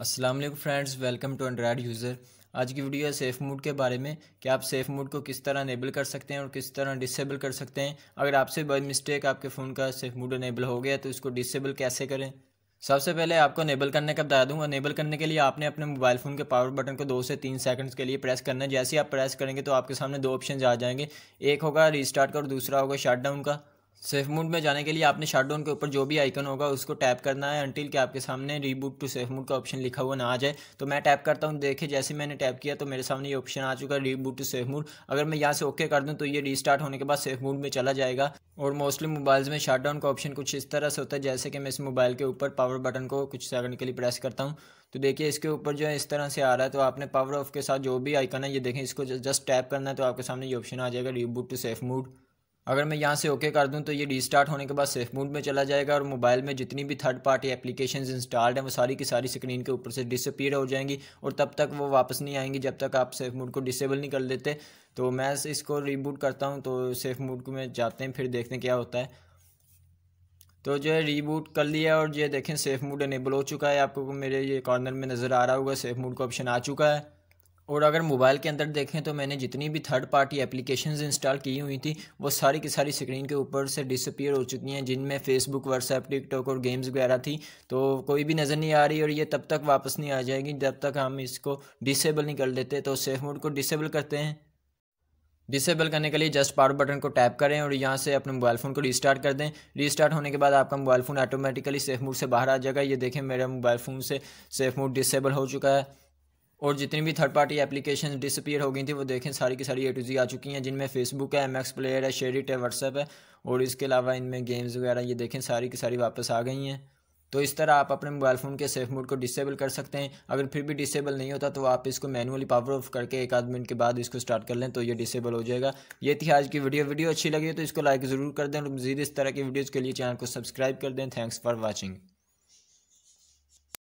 अस्सलाम वालेकुम friends welcome to Android user आज की वीडियो है सेफ मोड के बारे में कि आप सेफ मोड को किस तरह इनेबल कर सकते हैं और किस तरह डिसेबल कर सकते हैं अगर आपसे बाई मिस्टेक आपके फ़ोन का सेफ मोड इनेबल हो गया तो इसको डिसेबल कैसे करें सबसे पहले आपको इनेबल करने का बता दूंगा इनेबल करने के लिए आपने अपने मोबाइल फ़ोन के पावर बटन को दो से तीन सेकंड्स के लिए प्रेस करना है जैसे ही आप प्रेस करेंगे तो आपके सामने दो ऑप्शन आ जाएंगे एक होगा रीस्टार्ट का और दूसरा होगा शट का सेफ मोड में जाने के लिए आपने शार्टडाउन के ऊपर जो भी आइकन होगा उसको टैप करना है अंटिल कि आपके सामने रीबूट टू सेफ मोड का ऑप्शन लिखा हुआ ना आ जाए तो मैं टैप करता हूँ देखे जैसे मैंने टैप किया तो मेरे सामने ये ऑप्शन आ चुका है रीबूट टू सेफ मोड अगर मैं यहाँ से ओके कर दूँ तो ये रीस्टार्ट होने के बाद सेफ मोड में चला जाएगा और मोस्टली मोबाइल्स में शार्टडाउन का ऑप्शन कुछ इस तरह से होता है जैसे कि मैं इस मोबाइल के ऊपर पावर बटन को कुछ सेकंड के लिए प्रेस करता हूँ तो देखिए इसके ऊपर जो है इस तरह से आ रहा है तो आपने पावर ऑफ के साथ जो भी आइकन है ये देखें इसको जस्ट टैप करना है तो आपके सामने ये ऑप्शन आ जाएगा रीबूट टू सेफ मूड अगर मैं यहाँ से ओके okay कर दूँ तो ये रीस्टार्ट होने के बाद सेफ मोड में चला जाएगा और मोबाइल में जितनी भी थर्ड पार्टी एप्लीकेशंस इंस्टॉल्ड हैं वो सारी की सारी स्क्रीन के ऊपर से डिसअपियर हो जाएंगी और तब तक वो वापस नहीं आएंगी जब तक आप सेफ मोड को डिसेबल नहीं कर लेते तो मैं इसको रीबूट करता हूँ तो सेफ मोड में जाते हैं फिर देखते हैं क्या होता है तो जो है रीबूट कर लिया और ये देखें सेफ मूड इनेबल हो चुका है आपको मेरे ये कॉर्नर में नज़र आ रहा होगा सेफ मूड का ऑप्शन आ चुका है और अगर मोबाइल के अंदर देखें तो मैंने जितनी भी थर्ड पार्टी एप्लीकेशंस इंस्टॉल की हुई थी वो सारी की सारी स्क्रीन के ऊपर से डिसअपियर हो चुकी हैं जिनमें फेसबुक व्हाट्सएप टिकटॉक और गेम्स वगैरह थी तो कोई भी नज़र नहीं आ रही और ये तब तक वापस नहीं आ जाएगी जब तक हम इसको डिसेबल नहीं कर लेते तो सेफ मोड को डिसेबल करते हैं डिसेबल करने के लिए जस्ट पावर बटन को टैप करें और यहाँ से अपने मोबाइल फ़ोन को रीस्टार्ट कर दें रीस्टार्ट होने के बाद आपका mobile phone automatically safe mode से बाहर आ जाएगा ये देखें मेरा मोबाइल फ़ोन से सेफ मोड डिसेबल हो चुका है और जितनी भी थर्ड पार्टी एप्लीकेशन डिसअपियर हो गई थी वो देखें सारी की सारी ए टू जी आ चुकी हैं जिनमें फेसबुक है एम एक्स प्लेयर है शेडिट है व्हाट्सएप है और इसके अलावा इनमें गेम्स वगैरह ये देखें सारी की सारी वापस आ गई हैं तो इस तरह आप अपने मोबाइल फ़ोन के सेफ मोड को डिसेबल कर सकते हैं अगर फिर भी डिसेबल नहीं होता तो आप इसको मैनुअली पावर ऑफ करके एक आध मिनट के बाद इसको स्टार्ट कर लें तो ये डिसेबल हो जाएगा ये थी आज की वीडियो वीडियो अच्छी लगी तो इसको लाइक ज़रूर कर दें और मजीद इस तरह की वीडियोज़ के लिए चैनल को सब्सक्राइब कर दें थैंक्स फॉर वॉचिंग